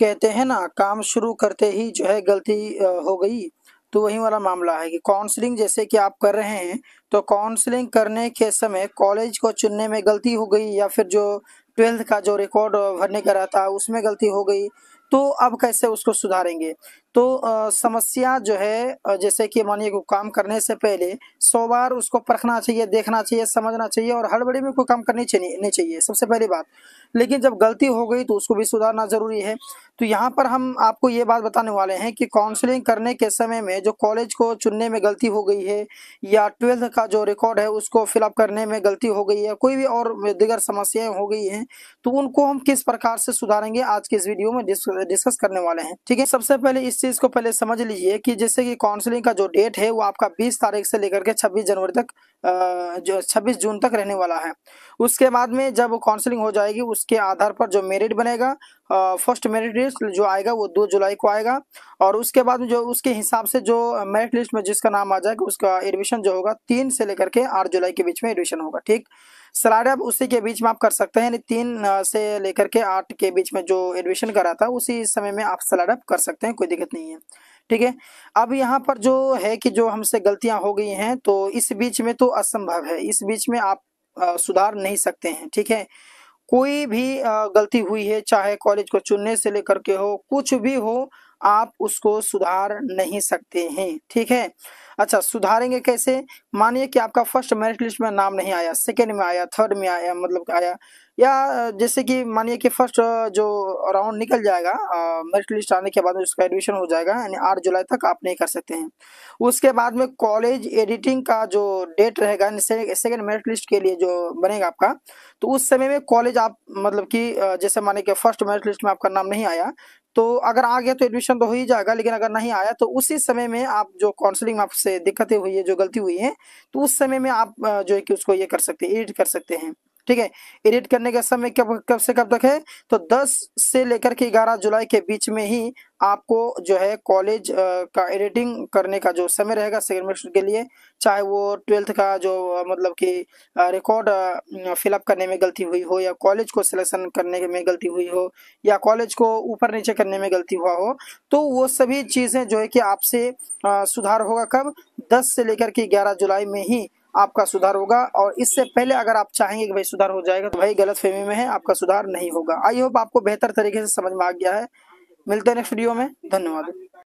कहते हैं ना काम शुरू करते ही जो है गलती हो गई तो वही वाला मामला है कि काउंसलिंग जैसे कि आप कर रहे हैं तो काउंसलिंग करने के समय कॉलेज को चुनने में गलती हो गई या फिर जो ट्वेल्थ का जो रिकॉर्ड भरने का रहता है उसमें गलती हो गई तो अब कैसे उसको सुधारेंगे तो आ, समस्या जो है जैसे कि मानिए को काम करने से पहले सौ बार उसको परखना चाहिए देखना चाहिए समझना चाहिए और हड़बड़ी में कोई काम करनी चाहिए नहीं चाहिए सबसे पहली बात लेकिन जब गलती हो गई तो उसको भी सुधारना ज़रूरी है तो यहाँ पर हम आपको ये बात बताने वाले हैं कि काउंसलिंग करने के समय में जो कॉलेज को चुनने में गलती हो गई है या ट्वेल्थ का जो रिकॉर्ड है उसको फिलअप करने में गलती हो गई है कोई भी और दिगर समस्याएं हो गई हैं तो उनको हम किस प्रकार से सुधारेंगे आज के इस वीडियो में डिस्कस करने वाले हैं ठीक है सबसे पहले इस चीज को पहले समझ लीजिए कि जैसे कि काउंसलिंग का जो डेट है वो आपका 20 तारीख से लेकर के 26 जनवरी तक जो 26 जून तक रहने वाला है उसके बाद में जब काउंसलिंग हो जाएगी उसके आधार पर जो मेरिट बनेगा फर्स्ट मेरिट लिस्ट जो आएगा वो दो जुलाई को आएगा और उसके बाद जो उसके हिसाब से जो मेरिट लिस्ट में जिसका नाम आ जाएगा उसका एडमिशन जो होगा तीन से लेकर के आठ जुलाई के बीच में एडमिशन होगा ठीक सलाड अब उसी के बीच में आप कर सकते हैं यानी तीन से लेकर के आठ के बीच में जो एडमिशन करा था उसी समय में आप सलाड अप कर सकते हैं कोई दिक्कत नहीं है ठीक है अब यहाँ पर जो है कि जो हमसे गलतियाँ हो गई हैं तो इस बीच में तो असंभव है इस बीच में आप सुधार नहीं सकते हैं ठीक है कोई भी गलती हुई है चाहे कॉलेज को चुनने से लेकर के हो कुछ भी हो आप उसको सुधार नहीं सकते हैं ठीक है अच्छा सुधारेंगे कैसे मानिए कि आपका फर्स्ट मेरिट लिस्ट में नाम नहीं आया सेकेंड में आया थर्ड में आया मतलब आया या जैसे कि मानिए कि फर्स्ट जो राउंड निकल जाएगा मेरिट लिस्ट आने के बाद उसका एडमिशन हो जाएगा यानी आठ जुलाई तक आप नहीं कर सकते हैं उसके बाद में कॉलेज एडिटिंग का जो डेट रहेगा सेकेंड मेरिट लिस्ट के लिए जो बनेगा आपका तो उस समय में कॉलेज आप मतलब कि जैसे मानिए कि फर्स्ट मेरिट लिस्ट में आपका नाम नहीं आया तो अगर आ गया तो एडमिशन तो हो ही जाएगा लेकिन अगर नहीं आया तो उसी समय में आप जो काउंसलिंग में आपसे दिक्कतें हुई है जो गलती हुई है तो उस समय में आप जो है कि उसको ये कर सकते हैं एडिट कर सकते हैं ठीक है एडिट करने का समय कब कब से कब तक है तो 10 से लेकर के 11 जुलाई के बीच में ही आपको जो है कॉलेज का एडिटिंग करने का जो समय रहेगा सेकेंड के लिए चाहे वो ट्वेल्थ का जो मतलब कि रिकॉर्ड फिलअप करने में गलती हुई हो या कॉलेज को सिलेक्शन करने में गलती हुई हो या कॉलेज को ऊपर नीचे करने में गलती हुआ हो तो वो सभी चीज़ें जो है कि आपसे सुधार होगा कब 10 से लेकर के 11 जुलाई में ही आपका सुधार होगा और इससे पहले अगर आप चाहेंगे कि भाई सुधार हो जाएगा तो भाई गलत फहमी में है आपका सुधार नहीं होगा आई होप आपको बेहतर तरीके से समझ में आ गया है मिलते हैं नेक्स्ट वीडियो में धन्यवाद